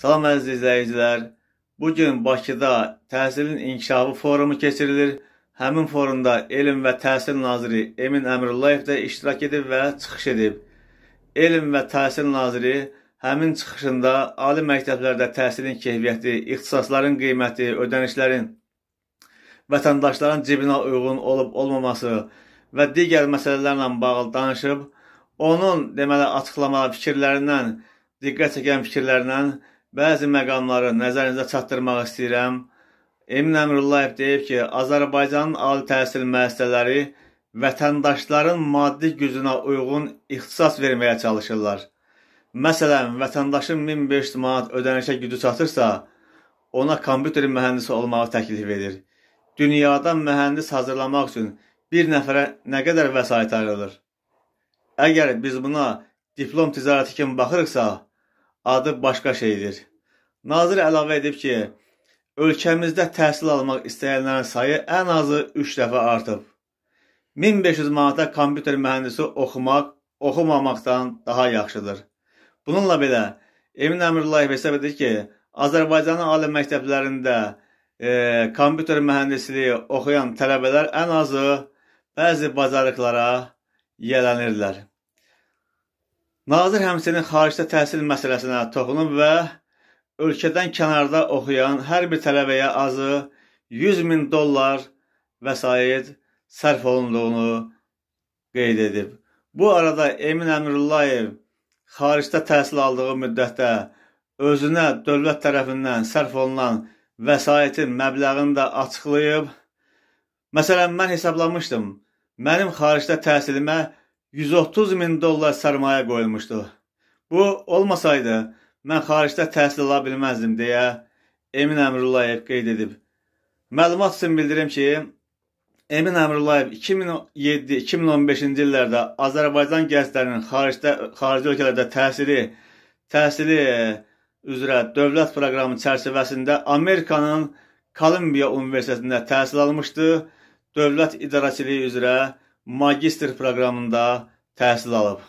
Salam əziz izləyicilər. Bu gün Bakıda Təhsilin İnkişafı forumu keçirilir. Həmin forumda Elm və Təhsil naziri Emin Əmrullayev də iştirak edib və çıxış edib. Elm və Təhsil naziri həmin çıxışında ali məktəblərdə təhsilin keyfiyyəti, ixtisasların qiyməti, ödənişlərin vətəndaşların cibinə uyğun olub-olmaması və digər məsələlərlə bağlı danışıb, onun deməli açıqlamalı fikirlərindən, diqqət çəkən fikirlərindən bəzi məqamları nəzərinizə çatdırmaq istəyirəm. Emin Əmrullayev deyib ki, Azərbaycanın ali təhsil müəssisələri vətəndaşların maddi gücünə uyğun ixtisas verməyə çalışırlar. Məsələn, vətəndaşın 1500 manat ödənişə gücü çatırsa, ona kompüter mühəndisi olmağı təklif edir. Dünyada mühəndis hazırlamaq üçün bir nəfərə nə qədər vəsait ayrılır? Əgər biz buna diplom ticarəti kimi baxırıqsa, adı başqa şeydir. Nazir əlavə edib ki, ölkəmizdə təhsil almaq istəyənlərin sayı ən azı 3 dəfə artıb. 1500 manata kompüter mühəndisi oxumaq oxumamaqdan daha yaxşıdır. Bununla belə Emin Əmrullayev hesab edir ki, Azərbaycanın ali məktəblərində e, kompüter mühəndisliyi oxuyan tələbələr ən azı bəzi bacarıqlara yələnirlər. Nazir həmçinin xaricdə təhsil məsələsinə toxunub və ölkədən kənarda oxuyan hər bir tələbəyə azı 100 min dollar vəsait sərf olunduğunu qeyd edib. Bu arada Emin Əmrullayev xaricdə təhsil aldığı müddətdə özünə dövlət tərəfindən sərf olunan vəsaitin məbləğini də açıqlayıb. Məsələn, mən hesablamışdım. Mənim xaricdə təhsilimə 130 min dollar sərmayə qoyulmuşdu. Bu olmasaydı, mən xaricdə təhsil ala bilməzdim deyə Emin Əmrullayev qeyd edib. Məlumat üçün bildirim ki, Emin Əmrullayev 2007-2015-ci illərdə Azərbaycan gənclərinin xaricdə xarici ölkələrdə təhsili təhsili e, üzrə dövlət proqramı çərçivəsində Amerikanın Kolumbiya Universitetində təhsil almışdı. Dövlət idarəçiliyi üzrə magistr proqramında təhsil alıb.